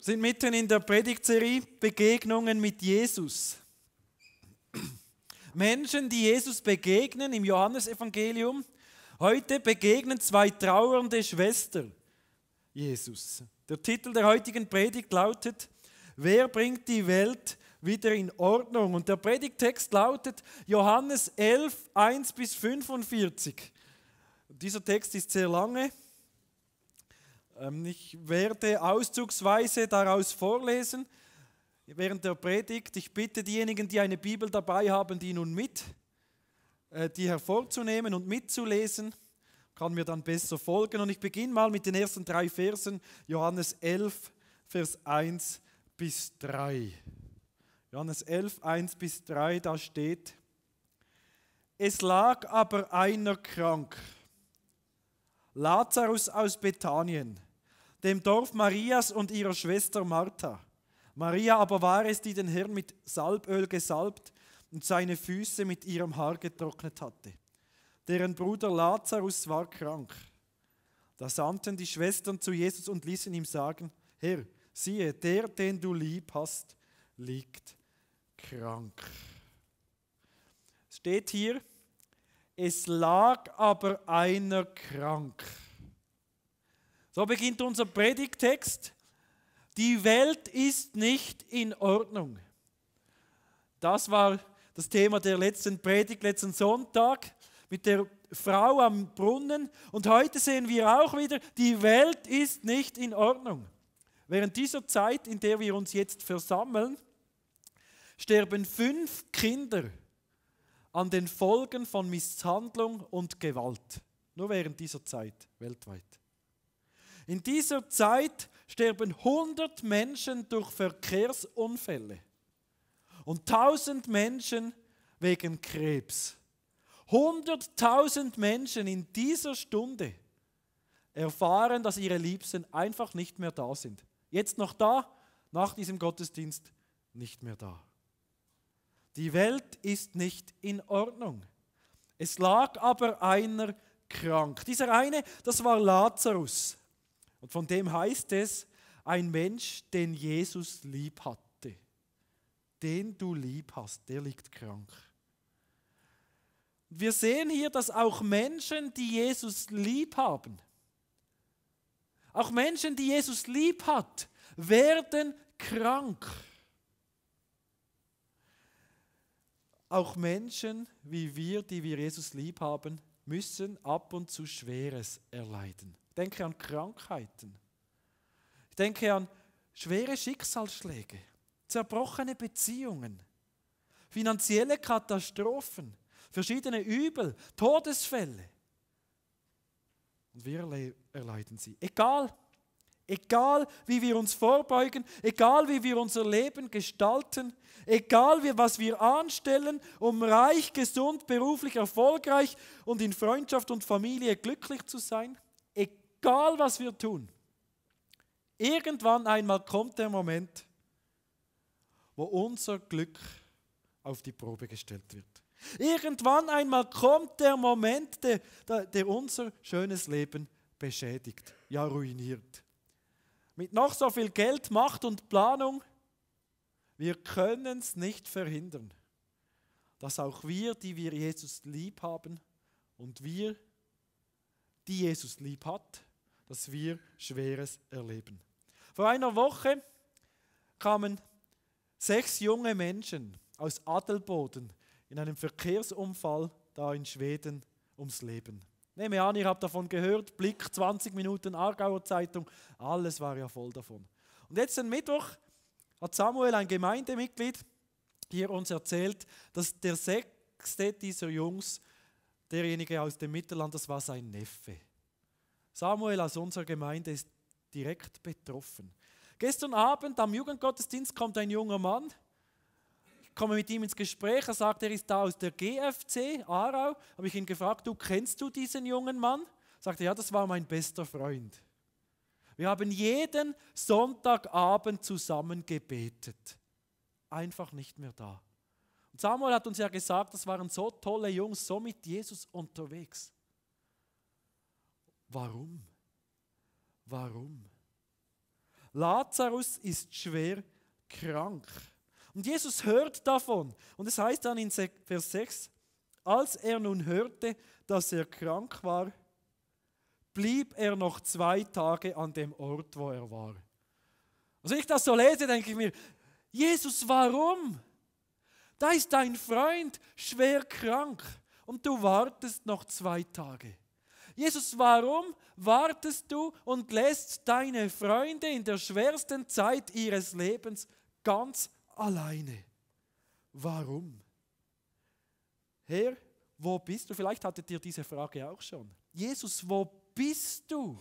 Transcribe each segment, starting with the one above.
sind mitten in der Predigtserie Begegnungen mit Jesus. Menschen, die Jesus begegnen im Johannesevangelium. Heute begegnen zwei trauernde Schwestern Jesus. Der Titel der heutigen Predigt lautet, Wer bringt die Welt wieder in Ordnung? Und der Predigtext lautet Johannes 11, 1 bis 45. Dieser Text ist sehr lange. Ähm, ich werde auszugsweise daraus vorlesen während der Predigt. Ich bitte diejenigen, die eine Bibel dabei haben, die nun mit, äh, die hervorzunehmen und mitzulesen. Kann mir dann besser folgen. Und ich beginne mal mit den ersten drei Versen, Johannes 11, Vers 1 bis 3. Johannes 11, 1 bis 3, da steht, es lag aber einer krank, Lazarus aus Bethanien dem Dorf Marias und ihrer Schwester Martha. Maria aber war es, die den Herrn mit Salböl gesalbt und seine Füße mit ihrem Haar getrocknet hatte. Deren Bruder Lazarus war krank. Da sandten die Schwestern zu Jesus und ließen ihm sagen, Herr, siehe, der, den du lieb hast, liegt krank. steht hier, es lag aber einer krank. Da beginnt unser Predigtext. Die Welt ist nicht in Ordnung. Das war das Thema der letzten Predigt, letzten Sonntag mit der Frau am Brunnen. Und heute sehen wir auch wieder, die Welt ist nicht in Ordnung. Während dieser Zeit, in der wir uns jetzt versammeln, sterben fünf Kinder an den Folgen von Misshandlung und Gewalt. Nur während dieser Zeit weltweit. In dieser Zeit sterben 100 Menschen durch Verkehrsunfälle und 1000 Menschen wegen Krebs. 100.000 Menschen in dieser Stunde erfahren, dass ihre Liebsten einfach nicht mehr da sind. Jetzt noch da, nach diesem Gottesdienst nicht mehr da. Die Welt ist nicht in Ordnung. Es lag aber einer krank. Dieser eine, das war Lazarus. Und von dem heißt es, ein Mensch, den Jesus lieb hatte, den du lieb hast, der liegt krank. Wir sehen hier, dass auch Menschen, die Jesus lieb haben, auch Menschen, die Jesus lieb hat, werden krank. Auch Menschen wie wir, die wir Jesus lieb haben, müssen ab und zu Schweres erleiden. Ich denke an Krankheiten. Ich denke an schwere Schicksalsschläge, zerbrochene Beziehungen, finanzielle Katastrophen, verschiedene Übel, Todesfälle. Und wir erleiden sie. Egal, egal wie wir uns vorbeugen, egal wie wir unser Leben gestalten, egal wie, was wir anstellen, um reich, gesund, beruflich erfolgreich und in Freundschaft und Familie glücklich zu sein – egal was wir tun, irgendwann einmal kommt der Moment, wo unser Glück auf die Probe gestellt wird. Irgendwann einmal kommt der Moment, der, der, der unser schönes Leben beschädigt, ja ruiniert. Mit noch so viel Geld, Macht und Planung, wir können es nicht verhindern, dass auch wir, die wir Jesus lieb haben und wir, die Jesus lieb hat, dass wir Schweres erleben. Vor einer Woche kamen sechs junge Menschen aus Adelboden in einem Verkehrsunfall da in Schweden ums Leben. Nehme an, ihr habt davon gehört, Blick 20 Minuten Aargauer Zeitung, alles war ja voll davon. Und jetzt am Mittwoch hat Samuel, ein Gemeindemitglied, hier uns erzählt, dass der sechste dieser Jungs, derjenige aus dem Mittelland, das war sein Neffe. Samuel aus unserer Gemeinde ist direkt betroffen. Gestern Abend am Jugendgottesdienst kommt ein junger Mann. Ich komme mit ihm ins Gespräch. Er sagt, er ist da aus der GFC Aarau. Habe ich ihn gefragt, du kennst du diesen jungen Mann? Sagt er, ja, das war mein bester Freund. Wir haben jeden Sonntagabend zusammen gebetet. Einfach nicht mehr da. Und Samuel hat uns ja gesagt, das waren so tolle Jungs, so mit Jesus unterwegs. Warum? Warum? Lazarus ist schwer krank. Und Jesus hört davon. Und es heißt dann in Vers 6, als er nun hörte, dass er krank war, blieb er noch zwei Tage an dem Ort, wo er war. Als ich das so lese, denke ich mir, Jesus, warum? Da ist dein Freund schwer krank und du wartest noch zwei Tage. Jesus, warum wartest du und lässt deine Freunde in der schwersten Zeit ihres Lebens ganz alleine? Warum? Herr, wo bist du? Vielleicht hattet ihr diese Frage auch schon. Jesus, wo bist du?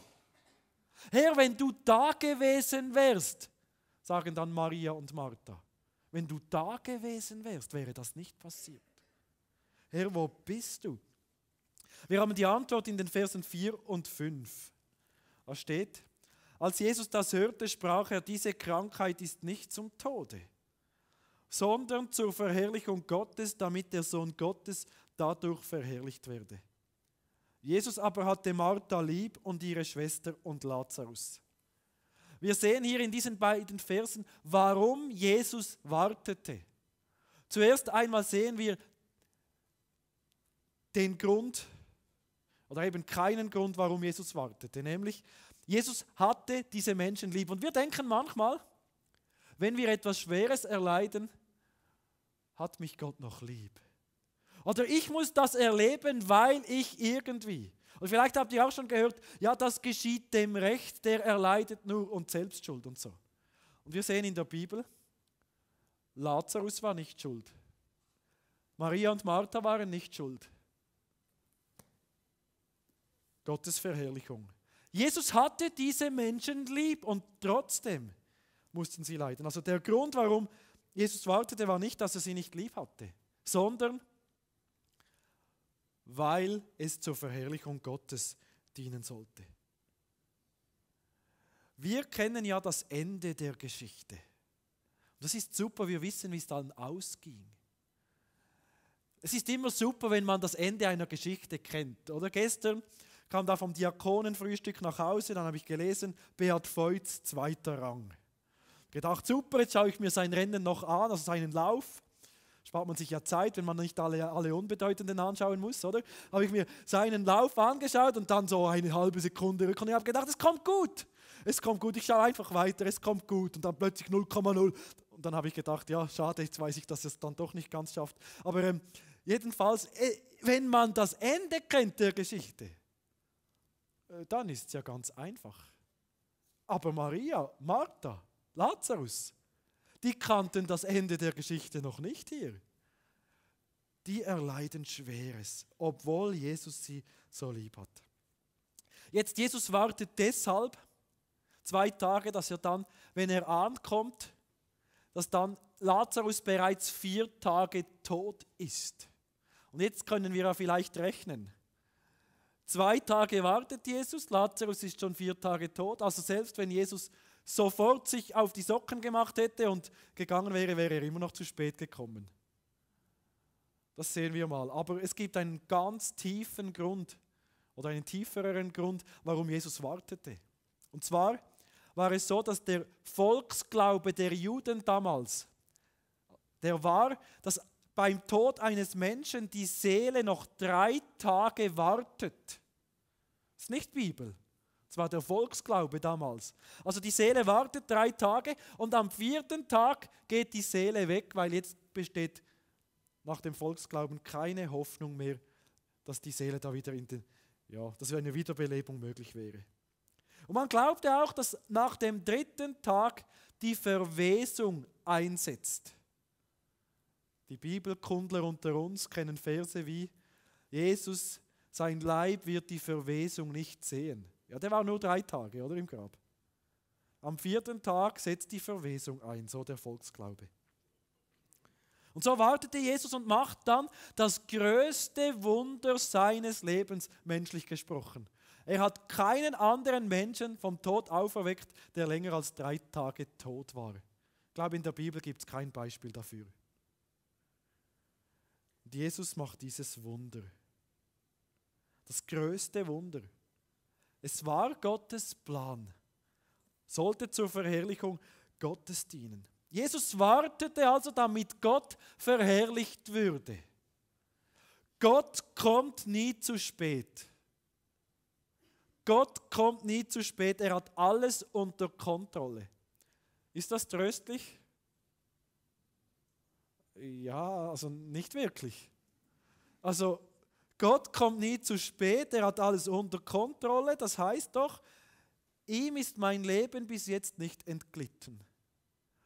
Herr, wenn du da gewesen wärst, sagen dann Maria und Martha, wenn du da gewesen wärst, wäre das nicht passiert. Herr, wo bist du? Wir haben die Antwort in den Versen 4 und 5. Da steht, als Jesus das hörte, sprach er, diese Krankheit ist nicht zum Tode, sondern zur Verherrlichung Gottes, damit der Sohn Gottes dadurch verherrlicht werde. Jesus aber hatte Martha lieb und ihre Schwester und Lazarus. Wir sehen hier in diesen beiden Versen, warum Jesus wartete. Zuerst einmal sehen wir den Grund oder eben keinen Grund, warum Jesus wartete. Nämlich, Jesus hatte diese Menschen lieb. Und wir denken manchmal, wenn wir etwas Schweres erleiden, hat mich Gott noch lieb. Oder ich muss das erleben, weil ich irgendwie. Und vielleicht habt ihr auch schon gehört, ja, das geschieht dem Recht, der erleidet nur und Selbstschuld und so. Und wir sehen in der Bibel, Lazarus war nicht schuld. Maria und Martha waren nicht schuld. Gottes Verherrlichung. Jesus hatte diese Menschen lieb und trotzdem mussten sie leiden. Also der Grund, warum Jesus wartete, war nicht, dass er sie nicht lieb hatte, sondern weil es zur Verherrlichung Gottes dienen sollte. Wir kennen ja das Ende der Geschichte. Das ist super, wir wissen, wie es dann ausging. Es ist immer super, wenn man das Ende einer Geschichte kennt. Oder gestern kam da vom Diakonenfrühstück nach Hause, dann habe ich gelesen, Beat Feutz, zweiter Rang. Gedacht, super, jetzt schaue ich mir sein Rennen noch an, also seinen Lauf. Spart man sich ja Zeit, wenn man nicht alle, alle Unbedeutenden anschauen muss, oder? Habe ich mir seinen Lauf angeschaut und dann so eine halbe Sekunde rück und ich habe gedacht, es kommt gut. Es kommt gut, ich schaue einfach weiter, es kommt gut. Und dann plötzlich 0,0. Und dann habe ich gedacht, ja, schade, jetzt weiß ich, dass es dann doch nicht ganz schafft. Aber ähm, jedenfalls, äh, wenn man das Ende kennt der Geschichte, äh, dann ist es ja ganz einfach. Aber Maria, Martha, Lazarus, die kannten das Ende der Geschichte noch nicht hier. Die erleiden Schweres, obwohl Jesus sie so lieb hat. Jetzt, Jesus wartet deshalb zwei Tage, dass er dann, wenn er ankommt, dass dann Lazarus bereits vier Tage tot ist. Und jetzt können wir ja vielleicht rechnen. Zwei Tage wartet Jesus, Lazarus ist schon vier Tage tot. Also selbst wenn Jesus sofort sich auf die Socken gemacht hätte und gegangen wäre, wäre er immer noch zu spät gekommen. Das sehen wir mal. Aber es gibt einen ganz tiefen Grund oder einen tiefereren Grund, warum Jesus wartete. Und zwar war es so, dass der Volksglaube der Juden damals, der war, dass beim Tod eines Menschen die Seele noch drei Tage wartet. Das ist nicht Bibel. Das war der Volksglaube damals. Also die Seele wartet drei Tage und am vierten Tag geht die Seele weg, weil jetzt besteht nach dem Volksglauben keine Hoffnung mehr, dass die Seele da wieder in den, ja, dass eine Wiederbelebung möglich wäre. Und man glaubte auch, dass nach dem dritten Tag die Verwesung einsetzt. Die Bibelkundler unter uns kennen Verse wie Jesus sein Leib wird die Verwesung nicht sehen. Ja, der war nur drei Tage, oder im Grab. Am vierten Tag setzt die Verwesung ein, so der Volksglaube. Und so wartete Jesus und macht dann das größte Wunder seines Lebens, menschlich gesprochen. Er hat keinen anderen Menschen vom Tod auferweckt, der länger als drei Tage tot war. Ich glaube, in der Bibel gibt es kein Beispiel dafür. Und Jesus macht dieses Wunder. Das größte Wunder. Es war Gottes Plan. Sollte zur Verherrlichung Gottes dienen. Jesus wartete also, damit Gott verherrlicht würde. Gott kommt nie zu spät. Gott kommt nie zu spät. Er hat alles unter Kontrolle. Ist das tröstlich? Ja, also nicht wirklich. Also Gott kommt nie zu spät, er hat alles unter Kontrolle. Das heißt doch, ihm ist mein Leben bis jetzt nicht entglitten.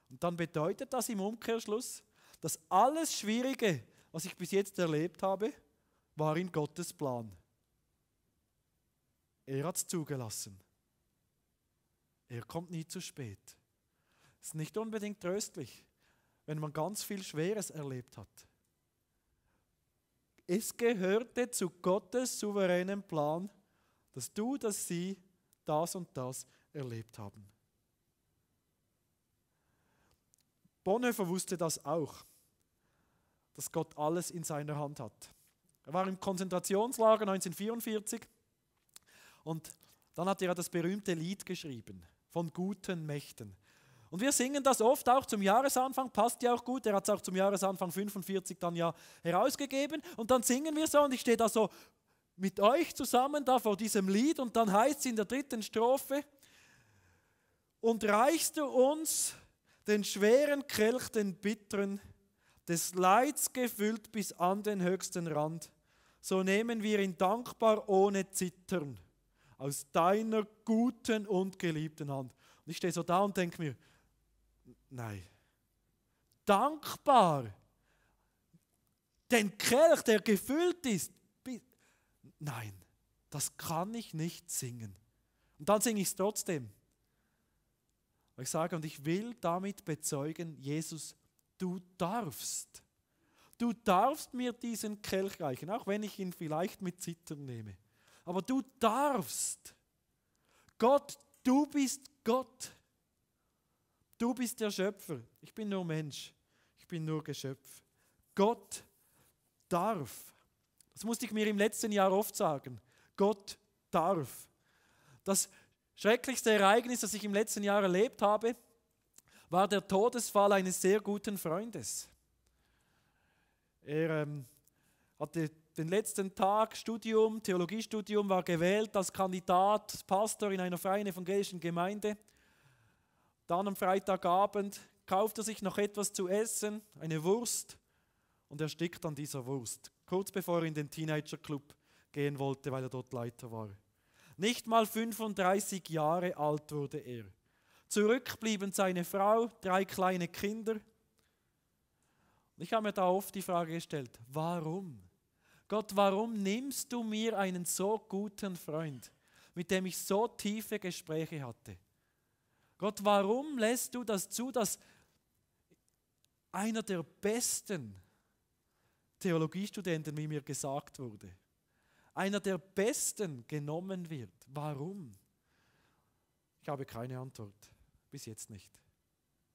Und dann bedeutet das im Umkehrschluss, dass alles Schwierige, was ich bis jetzt erlebt habe, war in Gottes Plan. Er hat es zugelassen. Er kommt nie zu spät. Es ist nicht unbedingt tröstlich, wenn man ganz viel Schweres erlebt hat. Es gehörte zu Gottes souveränen Plan, dass du, dass sie das und das erlebt haben. Bonhoeffer wusste das auch, dass Gott alles in seiner Hand hat. Er war im Konzentrationslager 1944 und dann hat er das berühmte Lied geschrieben von guten Mächten. Und wir singen das oft auch zum Jahresanfang, passt ja auch gut, er hat es auch zum Jahresanfang 45 dann ja herausgegeben. Und dann singen wir so und ich stehe da so mit euch zusammen da vor diesem Lied und dann heißt es in der dritten Strophe, und reichst du uns den schweren Kelch, den bitteren, des Leids gefüllt bis an den höchsten Rand, so nehmen wir ihn dankbar ohne Zittern aus deiner guten und geliebten Hand. Und ich stehe so da und denke mir, Nein. Dankbar. Den Kelch, der gefüllt ist. Nein, das kann ich nicht singen. Und dann singe ich es trotzdem. ich sage, und ich will damit bezeugen, Jesus, du darfst. Du darfst mir diesen Kelch reichen, auch wenn ich ihn vielleicht mit Zittern nehme. Aber du darfst. Gott, du bist Gott. Du bist der Schöpfer. Ich bin nur Mensch. Ich bin nur Geschöpf. Gott darf. Das musste ich mir im letzten Jahr oft sagen. Gott darf. Das schrecklichste Ereignis, das ich im letzten Jahr erlebt habe, war der Todesfall eines sehr guten Freundes. Er ähm, hatte den letzten Tag Studium, Theologiestudium, war gewählt als Kandidat, Pastor in einer freien evangelischen Gemeinde dann am Freitagabend kauft er sich noch etwas zu essen, eine Wurst, und erstickt an dieser Wurst, kurz bevor er in den Teenager-Club gehen wollte, weil er dort Leiter war. Nicht mal 35 Jahre alt wurde er. Zurück blieben seine Frau, drei kleine Kinder. ich habe mir da oft die Frage gestellt, warum? Gott, warum nimmst du mir einen so guten Freund, mit dem ich so tiefe Gespräche hatte? Gott, warum lässt du das zu, dass einer der besten Theologiestudenten, wie mir gesagt wurde, einer der besten genommen wird? Warum? Ich habe keine Antwort. Bis jetzt nicht.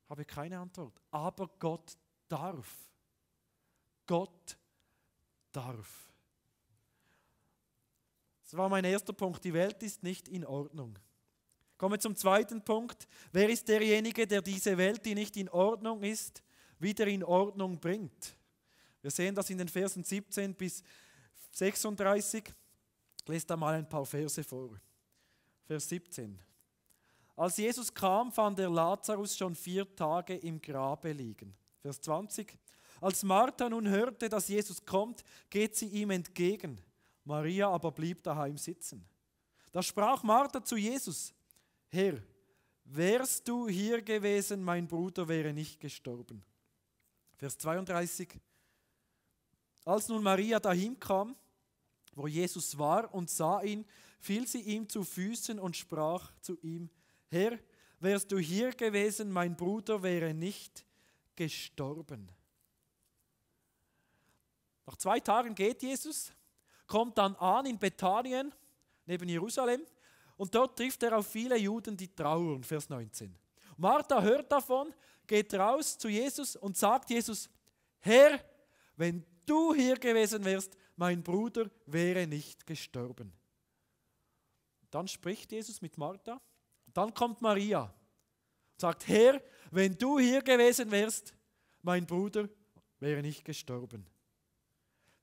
Ich habe keine Antwort. Aber Gott darf. Gott darf. Das war mein erster Punkt. Die Welt ist nicht in Ordnung. Kommen wir zum zweiten Punkt. Wer ist derjenige, der diese Welt, die nicht in Ordnung ist, wieder in Ordnung bringt? Wir sehen das in den Versen 17 bis 36. Ich lese da mal ein paar Verse vor. Vers 17. Als Jesus kam, fand er Lazarus schon vier Tage im Grabe liegen. Vers 20. Als Martha nun hörte, dass Jesus kommt, geht sie ihm entgegen. Maria aber blieb daheim sitzen. Da sprach Martha zu Jesus, Herr, wärst du hier gewesen, mein Bruder wäre nicht gestorben. Vers 32. Als nun Maria dahin kam, wo Jesus war und sah ihn, fiel sie ihm zu Füßen und sprach zu ihm, Herr, wärst du hier gewesen, mein Bruder wäre nicht gestorben. Nach zwei Tagen geht Jesus, kommt dann an in Bethanien, neben Jerusalem, und dort trifft er auf viele Juden, die trauern, Vers 19. Martha hört davon, geht raus zu Jesus und sagt Jesus, Herr, wenn du hier gewesen wärst, mein Bruder wäre nicht gestorben. Dann spricht Jesus mit Martha. Dann kommt Maria und sagt, Herr, wenn du hier gewesen wärst, mein Bruder wäre nicht gestorben.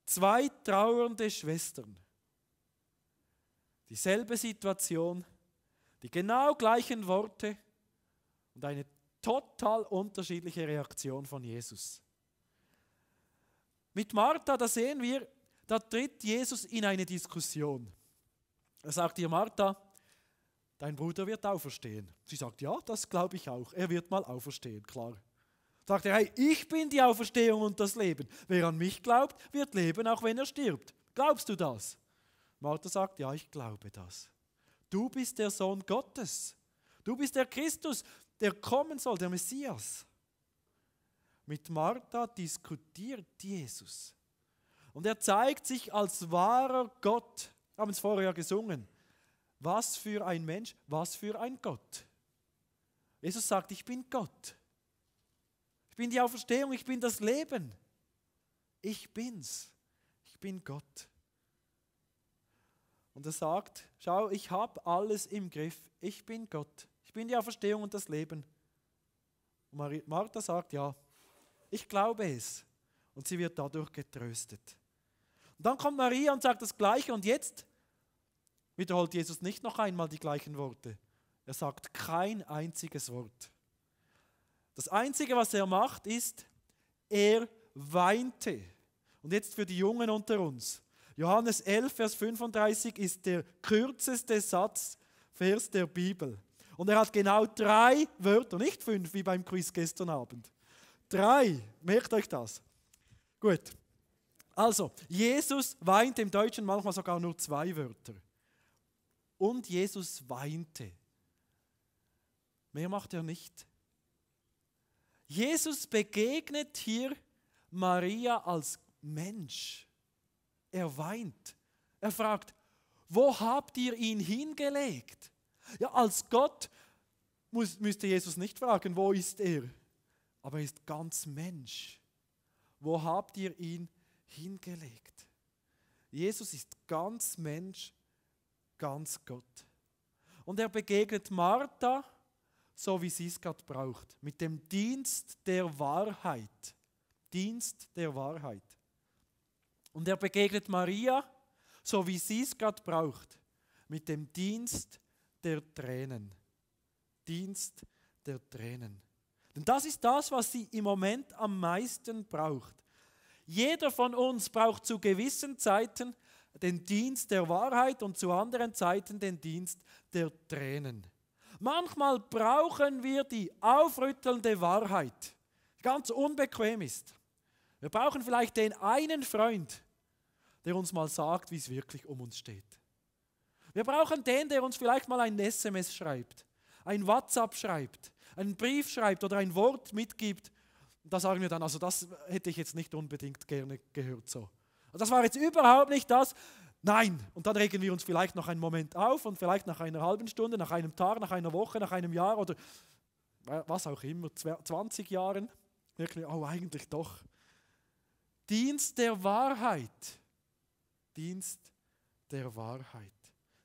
Zwei trauernde Schwestern dieselbe Situation, die genau gleichen Worte und eine total unterschiedliche Reaktion von Jesus. Mit Martha, da sehen wir, da tritt Jesus in eine Diskussion. Er sagt ihr, Martha, dein Bruder wird auferstehen. Sie sagt, ja, das glaube ich auch. Er wird mal auferstehen, klar. Sagt er, hey, ich bin die Auferstehung und das Leben. Wer an mich glaubt, wird leben, auch wenn er stirbt. Glaubst du das? Martha sagt, ja, ich glaube das. Du bist der Sohn Gottes. Du bist der Christus, der kommen soll, der Messias. Mit Martha diskutiert Jesus. Und er zeigt sich als wahrer Gott. Wir haben es vorher gesungen. Was für ein Mensch, was für ein Gott. Jesus sagt, ich bin Gott. Ich bin die Auferstehung, ich bin das Leben. Ich bin's. Ich bin Gott. Und er sagt, schau, ich habe alles im Griff. Ich bin Gott. Ich bin die Auferstehung und das Leben. Und Martha sagt, ja, ich glaube es. Und sie wird dadurch getröstet. Und dann kommt Maria und sagt das Gleiche. Und jetzt wiederholt Jesus nicht noch einmal die gleichen Worte. Er sagt kein einziges Wort. Das Einzige, was er macht, ist, er weinte. Und jetzt für die Jungen unter uns. Johannes 11, Vers 35 ist der kürzeste Satz Vers der Bibel. Und er hat genau drei Wörter, nicht fünf wie beim Quiz gestern Abend. Drei, merkt euch das. Gut. Also, Jesus weint im Deutschen manchmal sogar nur zwei Wörter. Und Jesus weinte. Mehr macht er nicht. Jesus begegnet hier Maria als Mensch. Er weint. Er fragt, wo habt ihr ihn hingelegt? Ja, als Gott muss, müsste Jesus nicht fragen, wo ist er? Aber er ist ganz Mensch. Wo habt ihr ihn hingelegt? Jesus ist ganz Mensch, ganz Gott. Und er begegnet Martha, so wie sie es gerade braucht, mit dem Dienst der Wahrheit. Dienst der Wahrheit. Und er begegnet Maria, so wie sie es gerade braucht, mit dem Dienst der Tränen. Dienst der Tränen. Denn das ist das, was sie im Moment am meisten braucht. Jeder von uns braucht zu gewissen Zeiten den Dienst der Wahrheit und zu anderen Zeiten den Dienst der Tränen. Manchmal brauchen wir die aufrüttelnde Wahrheit, die ganz unbequem ist. Wir brauchen vielleicht den einen Freund, der uns mal sagt, wie es wirklich um uns steht. Wir brauchen den, der uns vielleicht mal ein SMS schreibt, ein WhatsApp schreibt, einen Brief schreibt oder ein Wort mitgibt. da sagen wir dann, also das hätte ich jetzt nicht unbedingt gerne gehört so. Und also das war jetzt überhaupt nicht das. Nein. Und dann regen wir uns vielleicht noch einen Moment auf und vielleicht nach einer halben Stunde, nach einem Tag, nach einer Woche, nach einem Jahr oder was auch immer, 20 Jahren, wirklich, oh eigentlich doch. Dienst der Wahrheit Dienst der Wahrheit.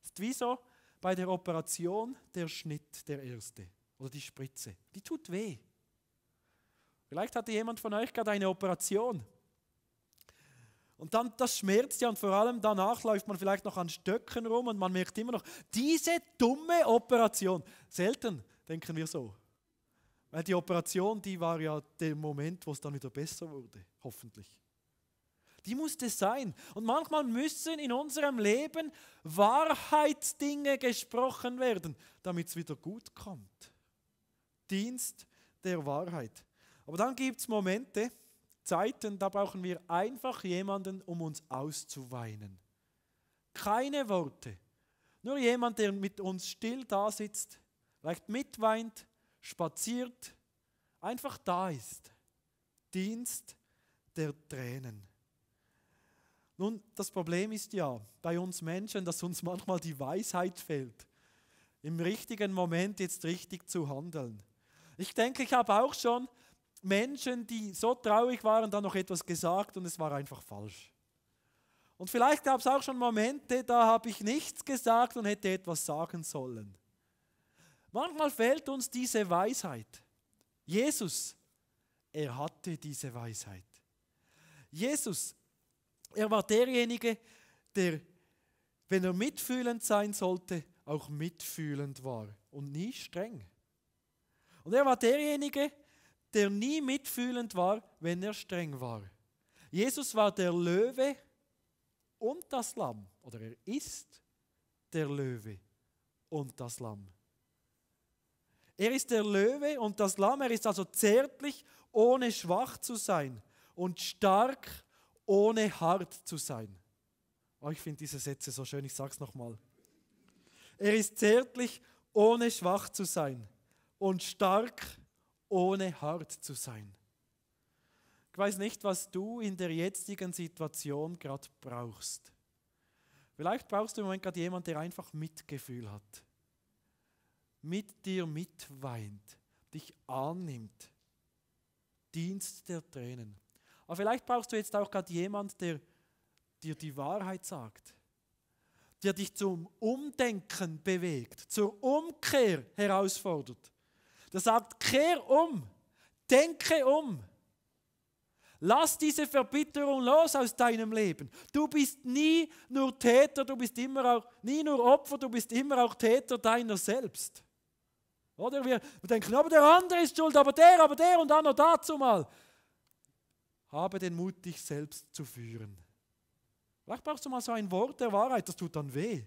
Das ist wie so bei der Operation der Schnitt, der erste, oder die Spritze. Die tut weh. Vielleicht hatte jemand von euch gerade eine Operation. Und dann, das schmerzt ja und vor allem danach läuft man vielleicht noch an Stöcken rum und man merkt immer noch, diese dumme Operation. Selten denken wir so. Weil die Operation, die war ja der Moment, wo es dann wieder besser wurde, hoffentlich. Die musste sein. Und manchmal müssen in unserem Leben Wahrheitsdinge gesprochen werden, damit es wieder gut kommt. Dienst der Wahrheit. Aber dann gibt es Momente, Zeiten, da brauchen wir einfach jemanden, um uns auszuweinen. Keine Worte. Nur jemand, der mit uns still da sitzt, vielleicht mitweint, spaziert, einfach da ist. Dienst der Tränen. Nun, das Problem ist ja bei uns Menschen, dass uns manchmal die Weisheit fehlt, im richtigen Moment jetzt richtig zu handeln. Ich denke, ich habe auch schon Menschen, die so traurig waren, dann noch etwas gesagt und es war einfach falsch. Und vielleicht gab es auch schon Momente, da habe ich nichts gesagt und hätte etwas sagen sollen. Manchmal fehlt uns diese Weisheit. Jesus, er hatte diese Weisheit. Jesus, er war derjenige, der, wenn er mitfühlend sein sollte, auch mitfühlend war und nie streng. Und er war derjenige, der nie mitfühlend war, wenn er streng war. Jesus war der Löwe und das Lamm, oder er ist der Löwe und das Lamm. Er ist der Löwe und das Lamm, er ist also zärtlich, ohne schwach zu sein und stark, ohne hart zu sein. Oh, ich finde diese Sätze so schön, ich sage es nochmal. Er ist zärtlich, ohne schwach zu sein und stark, ohne hart zu sein. Ich weiß nicht, was du in der jetzigen Situation gerade brauchst. Vielleicht brauchst du im Moment gerade jemanden, der einfach Mitgefühl hat, mit dir mitweint, dich annimmt. Dienst der Tränen. Aber vielleicht brauchst du jetzt auch gerade jemand, der dir die Wahrheit sagt, der dich zum Umdenken bewegt, zur Umkehr herausfordert. Der sagt, kehr um, denke um. Lass diese Verbitterung los aus deinem Leben. Du bist nie nur Täter, du bist immer auch nie nur Opfer, du bist immer auch Täter deiner selbst. Oder wir denken, aber der andere ist schuld, aber der, aber der und dann noch dazu mal habe den Mut, dich selbst zu führen. Vielleicht brauchst du mal so ein Wort der Wahrheit, das tut dann weh.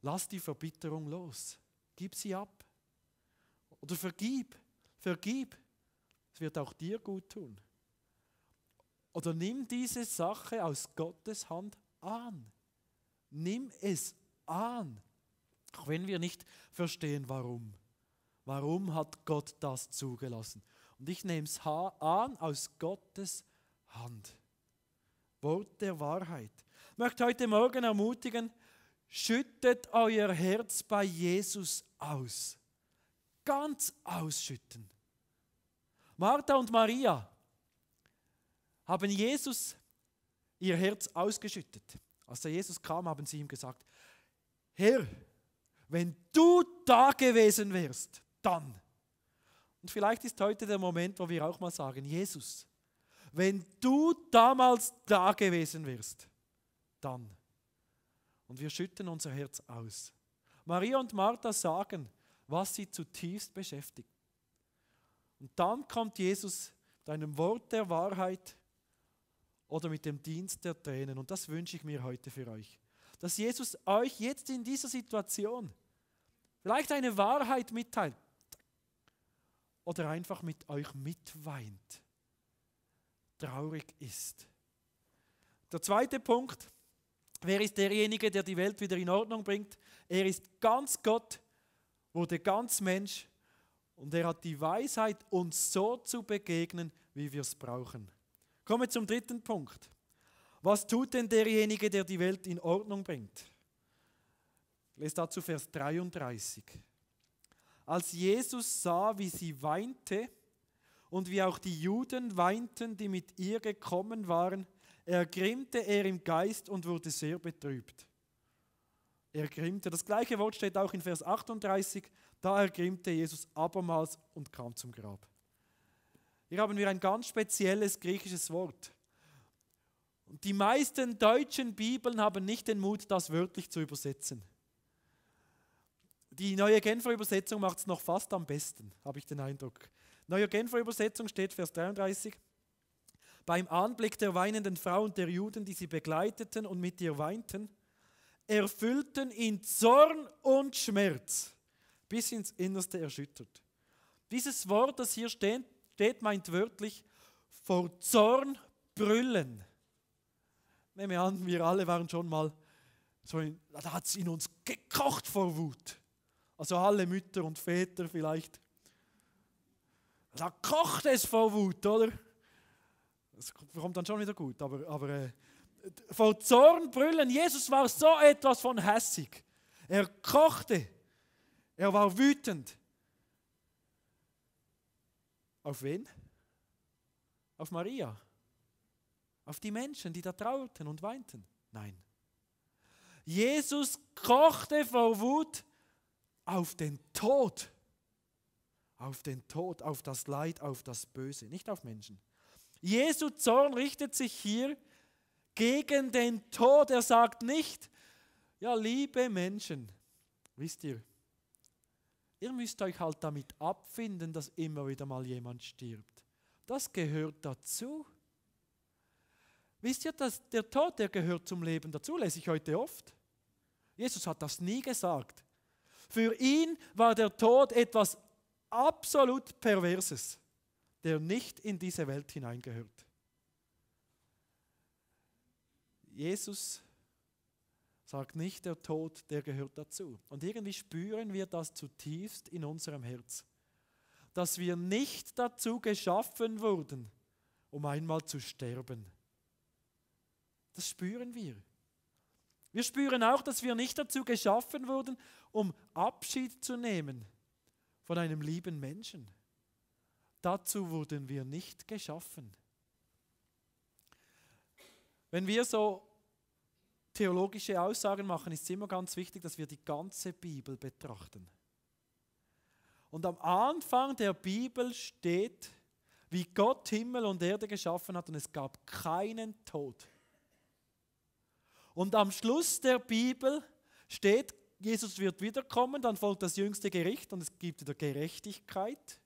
Lass die Verbitterung los. Gib sie ab. Oder vergib. Vergib. Es wird auch dir gut tun. Oder nimm diese Sache aus Gottes Hand an. Nimm es an. Auch wenn wir nicht verstehen, warum. Warum hat Gott das zugelassen? Und ich nehme es an aus Gottes Hand. Wort der Wahrheit. Ich möchte heute Morgen ermutigen, schüttet euer Herz bei Jesus aus. Ganz ausschütten. Martha und Maria haben Jesus ihr Herz ausgeschüttet. Als der Jesus kam, haben sie ihm gesagt, Herr, wenn du da gewesen wärst, dann. Und vielleicht ist heute der Moment, wo wir auch mal sagen, Jesus, wenn du damals da gewesen wärst, dann. Und wir schütten unser Herz aus. Maria und Martha sagen, was sie zutiefst beschäftigt. Und dann kommt Jesus mit einem Wort der Wahrheit oder mit dem Dienst der Tränen. Und das wünsche ich mir heute für euch. Dass Jesus euch jetzt in dieser Situation vielleicht eine Wahrheit mitteilt, oder einfach mit euch mitweint, traurig ist. Der zweite Punkt, wer ist derjenige, der die Welt wieder in Ordnung bringt? Er ist ganz Gott, wurde ganz Mensch und er hat die Weisheit, uns so zu begegnen, wie wir es brauchen. Kommen wir zum dritten Punkt. Was tut denn derjenige, der die Welt in Ordnung bringt? Lest dazu Vers 33. Als Jesus sah, wie sie weinte und wie auch die Juden weinten, die mit ihr gekommen waren, ergrimmte er im Geist und wurde sehr betrübt. Ergrimmte. Das gleiche Wort steht auch in Vers 38. Da ergrimmte Jesus abermals und kam zum Grab. Hier haben wir ein ganz spezielles griechisches Wort. die meisten deutschen Bibeln haben nicht den Mut, das wörtlich zu übersetzen. Die neue Genfer Übersetzung macht es noch fast am besten, habe ich den Eindruck. Neue Genfer Übersetzung steht Vers 33. Beim Anblick der weinenden Frau und der Juden, die sie begleiteten und mit ihr weinten, erfüllten ihn Zorn und Schmerz bis ins Innerste erschüttert. Dieses Wort, das hier steht, steht meint wörtlich vor Zorn brüllen. Nehme an, wir alle waren schon mal so, in, da hat es in uns gekocht vor Wut. Also alle Mütter und Väter vielleicht. Da kocht es vor Wut, oder? Das kommt dann schon wieder gut, aber, aber äh, vor Zorn brüllen. Jesus war so etwas von hässig. Er kochte. Er war wütend. Auf wen? Auf Maria. Auf die Menschen, die da trauerten und weinten. Nein. Jesus kochte vor Wut auf den Tod, auf den Tod, auf das Leid, auf das Böse, nicht auf Menschen. Jesu Zorn richtet sich hier gegen den Tod. Er sagt nicht, ja, liebe Menschen, wisst ihr, ihr müsst euch halt damit abfinden, dass immer wieder mal jemand stirbt. Das gehört dazu. Wisst ihr, dass der Tod, der gehört zum Leben dazu, lese ich heute oft. Jesus hat das nie gesagt. Für ihn war der Tod etwas absolut Perverses, der nicht in diese Welt hineingehört. Jesus sagt nicht, der Tod, der gehört dazu. Und irgendwie spüren wir das zutiefst in unserem Herz, dass wir nicht dazu geschaffen wurden, um einmal zu sterben. Das spüren wir. Wir spüren auch, dass wir nicht dazu geschaffen wurden, um Abschied zu nehmen von einem lieben Menschen. Dazu wurden wir nicht geschaffen. Wenn wir so theologische Aussagen machen, ist es immer ganz wichtig, dass wir die ganze Bibel betrachten. Und am Anfang der Bibel steht, wie Gott Himmel und Erde geschaffen hat und es gab keinen Tod. Und am Schluss der Bibel steht, Jesus wird wiederkommen, dann folgt das jüngste Gericht und es gibt wieder Gerechtigkeit.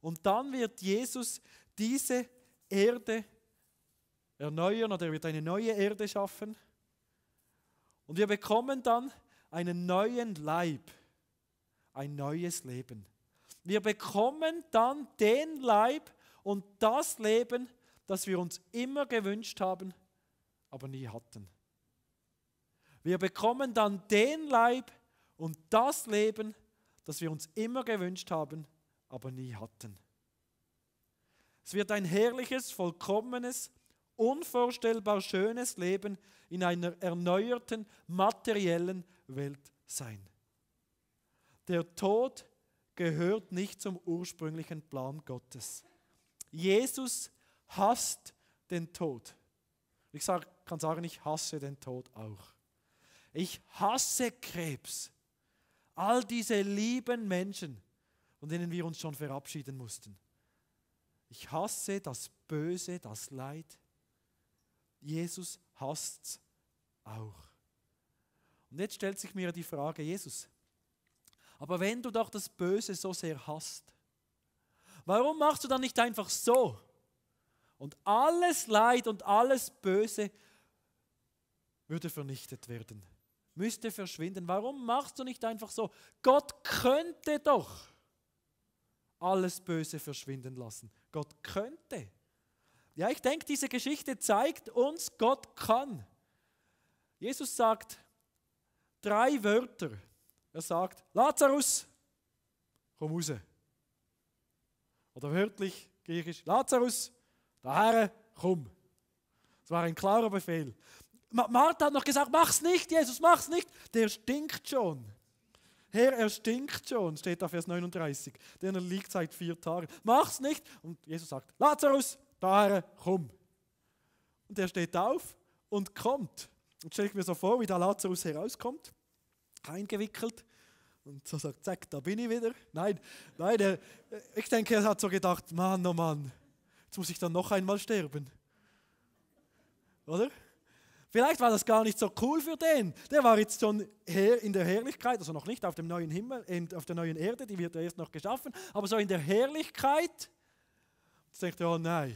Und dann wird Jesus diese Erde erneuern oder er wird eine neue Erde schaffen. Und wir bekommen dann einen neuen Leib, ein neues Leben. Wir bekommen dann den Leib und das Leben, das wir uns immer gewünscht haben aber nie hatten. Wir bekommen dann den Leib und das Leben, das wir uns immer gewünscht haben, aber nie hatten. Es wird ein herrliches, vollkommenes, unvorstellbar schönes Leben in einer erneuerten, materiellen Welt sein. Der Tod gehört nicht zum ursprünglichen Plan Gottes. Jesus hasst den Tod. Ich sag, kann sagen, ich hasse den Tod auch. Ich hasse Krebs. All diese lieben Menschen, von denen wir uns schon verabschieden mussten. Ich hasse das Böse, das Leid. Jesus hasst's auch. Und jetzt stellt sich mir die Frage, Jesus, aber wenn du doch das Böse so sehr hast, warum machst du dann nicht einfach so? Und alles Leid und alles Böse würde vernichtet werden, müsste verschwinden. Warum machst du nicht einfach so? Gott könnte doch alles Böse verschwinden lassen. Gott könnte. Ja, ich denke, diese Geschichte zeigt uns, Gott kann. Jesus sagt drei Wörter. Er sagt, Lazarus, komm raus. Oder wörtlich griechisch, Lazarus, der Herr, komm. Das war ein klarer Befehl. Martha hat noch gesagt, mach's nicht, Jesus, mach's nicht. Der stinkt schon. Herr, er stinkt schon, steht da Vers 39. Denn er liegt seit vier Tagen. Mach's nicht. Und Jesus sagt, Lazarus, Herr, komm. Und er steht auf und kommt. Und stelle ich mir so vor, wie der Lazarus herauskommt, eingewickelt. Und so sagt, zack, da bin ich wieder. Nein, nein, er, ich denke, er hat so gedacht, Mann, oh Mann, Jetzt muss ich dann noch einmal sterben. Oder? Vielleicht war das gar nicht so cool für den. Der war jetzt schon in der Herrlichkeit, also noch nicht auf dem neuen Himmel, auf der neuen Erde, die wird ja erst noch geschaffen, aber so in der Herrlichkeit. Jetzt denkt er, oh nein,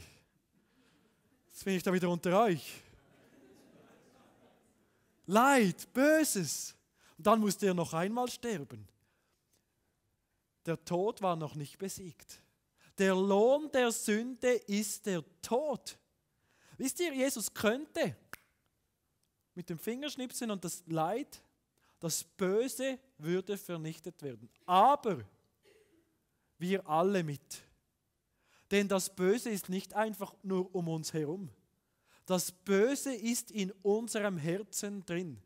jetzt bin ich da wieder unter euch. Leid, Böses. Und dann musste er noch einmal sterben. Der Tod war noch nicht besiegt. Der Lohn der Sünde ist der Tod. Wisst ihr, Jesus könnte mit dem Fingerschnipsen und das Leid, das Böse würde vernichtet werden. Aber wir alle mit. Denn das Böse ist nicht einfach nur um uns herum. Das Böse ist in unserem Herzen drin.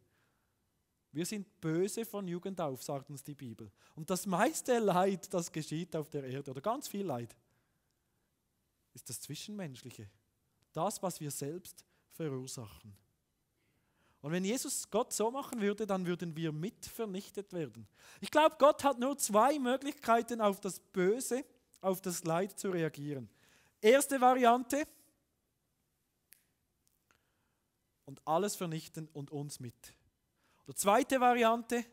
Wir sind böse von Jugend auf, sagt uns die Bibel. Und das meiste Leid, das geschieht auf der Erde, oder ganz viel Leid, ist das Zwischenmenschliche. Das, was wir selbst verursachen. Und wenn Jesus Gott so machen würde, dann würden wir mit vernichtet werden. Ich glaube, Gott hat nur zwei Möglichkeiten, auf das Böse, auf das Leid zu reagieren. Erste Variante, und alles vernichten und uns mit. Die zweite Variante,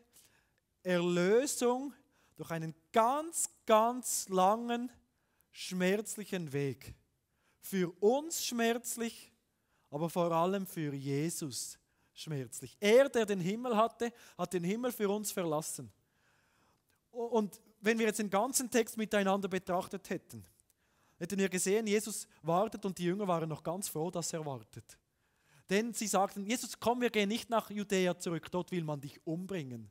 Erlösung durch einen ganz, ganz langen, schmerzlichen Weg. Für uns schmerzlich, aber vor allem für Jesus schmerzlich. Er, der den Himmel hatte, hat den Himmel für uns verlassen. Und wenn wir jetzt den ganzen Text miteinander betrachtet hätten, hätten wir gesehen, Jesus wartet und die Jünger waren noch ganz froh, dass er wartet. Denn sie sagten, Jesus, komm, wir gehen nicht nach Judäa zurück, dort will man dich umbringen.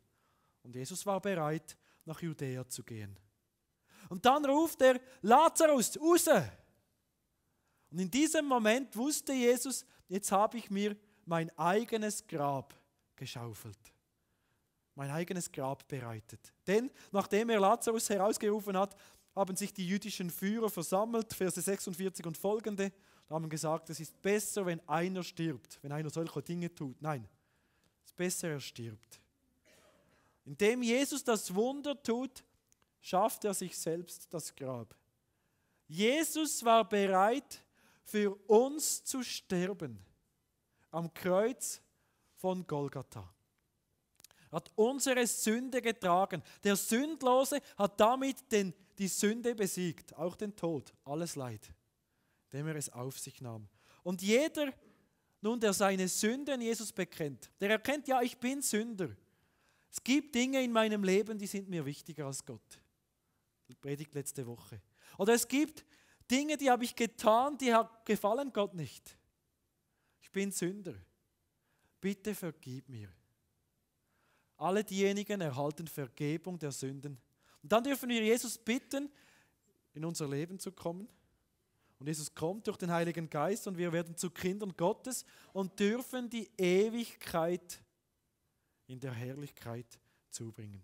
Und Jesus war bereit, nach Judäa zu gehen. Und dann ruft er Lazarus raus. Und in diesem Moment wusste Jesus, jetzt habe ich mir mein eigenes Grab geschaufelt. Mein eigenes Grab bereitet. Denn nachdem er Lazarus herausgerufen hat, haben sich die jüdischen Führer versammelt, Verse 46 und folgende, und haben gesagt, es ist besser, wenn einer stirbt, wenn einer solche Dinge tut. Nein, es ist besser, er stirbt. Indem Jesus das Wunder tut, schafft er sich selbst das Grab. Jesus war bereit, für uns zu sterben am Kreuz von Golgatha. Er hat unsere Sünde getragen. Der Sündlose hat damit den die Sünde besiegt, auch den Tod, alles Leid, dem er es auf sich nahm. Und jeder, nun, der seine Sünde an Jesus bekennt, der erkennt, ja, ich bin Sünder. Es gibt Dinge in meinem Leben, die sind mir wichtiger als Gott. Predigt letzte Woche. Oder es gibt Dinge, die habe ich getan, die gefallen Gott nicht. Ich bin Sünder. Bitte vergib mir. Alle diejenigen erhalten Vergebung der Sünden und dann dürfen wir Jesus bitten, in unser Leben zu kommen. Und Jesus kommt durch den Heiligen Geist und wir werden zu Kindern Gottes und dürfen die Ewigkeit in der Herrlichkeit zubringen.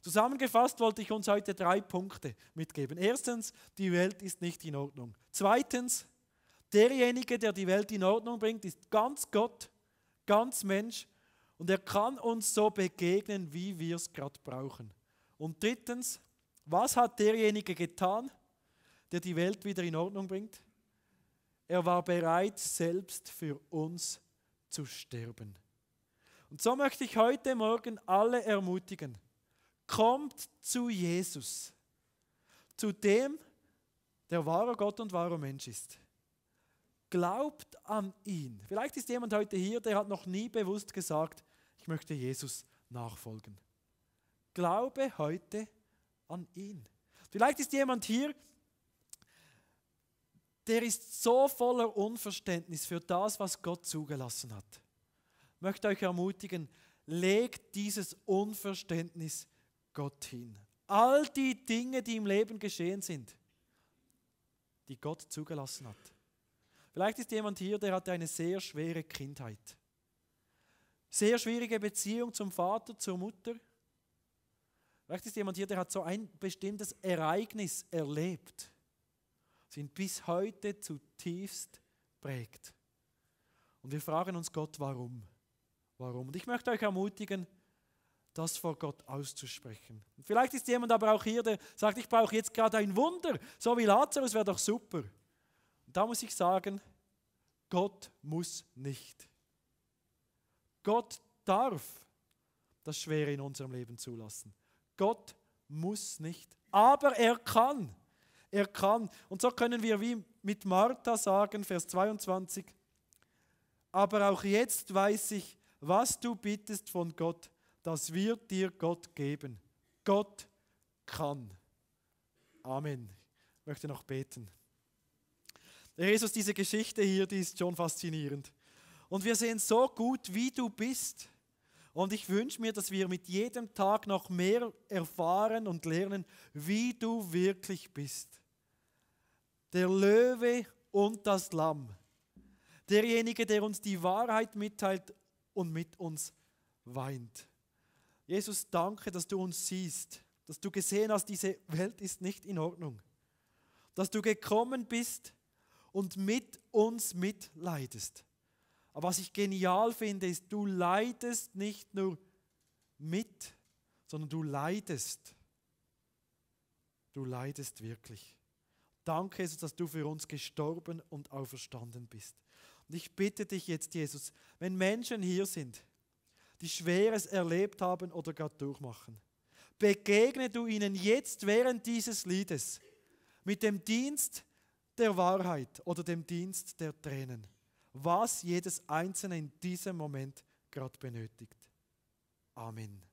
Zusammengefasst wollte ich uns heute drei Punkte mitgeben. Erstens, die Welt ist nicht in Ordnung. Zweitens, derjenige, der die Welt in Ordnung bringt, ist ganz Gott, ganz Mensch und er kann uns so begegnen, wie wir es gerade brauchen. Und drittens, was hat derjenige getan, der die Welt wieder in Ordnung bringt? Er war bereit, selbst für uns zu sterben. Und so möchte ich heute Morgen alle ermutigen. Kommt zu Jesus, zu dem, der wahrer Gott und wahrer Mensch ist. Glaubt an ihn. Vielleicht ist jemand heute hier, der hat noch nie bewusst gesagt, ich möchte Jesus nachfolgen glaube heute an ihn. Vielleicht ist jemand hier, der ist so voller Unverständnis für das, was Gott zugelassen hat. Ich möchte euch ermutigen, legt dieses Unverständnis Gott hin. All die Dinge, die im Leben geschehen sind, die Gott zugelassen hat. Vielleicht ist jemand hier, der hatte eine sehr schwere Kindheit. Sehr schwierige Beziehung zum Vater, zur Mutter. Vielleicht ist jemand hier, der hat so ein bestimmtes Ereignis erlebt, sind bis heute zutiefst prägt. Und wir fragen uns Gott, warum? Warum? Und ich möchte euch ermutigen, das vor Gott auszusprechen. Und vielleicht ist jemand aber auch hier, der sagt, ich brauche jetzt gerade ein Wunder, so wie Lazarus wäre doch super. Und da muss ich sagen, Gott muss nicht. Gott darf das Schwere in unserem Leben zulassen. Gott muss nicht, aber er kann. Er kann. Und so können wir wie mit Martha sagen, Vers 22, aber auch jetzt weiß ich, was du bittest von Gott, das wird dir Gott geben. Gott kann. Amen. Ich möchte noch beten. Jesus, diese Geschichte hier, die ist schon faszinierend. Und wir sehen so gut, wie du bist. Und ich wünsche mir, dass wir mit jedem Tag noch mehr erfahren und lernen, wie du wirklich bist. Der Löwe und das Lamm. Derjenige, der uns die Wahrheit mitteilt und mit uns weint. Jesus, danke, dass du uns siehst, dass du gesehen hast, diese Welt ist nicht in Ordnung. Dass du gekommen bist und mit uns mitleidest. Aber was ich genial finde, ist, du leidest nicht nur mit, sondern du leidest. Du leidest wirklich. Danke, Jesus, dass du für uns gestorben und auferstanden bist. Und ich bitte dich jetzt, Jesus, wenn Menschen hier sind, die Schweres erlebt haben oder gerade durchmachen, begegne du ihnen jetzt während dieses Liedes mit dem Dienst der Wahrheit oder dem Dienst der Tränen was jedes Einzelne in diesem Moment gerade benötigt. Amen.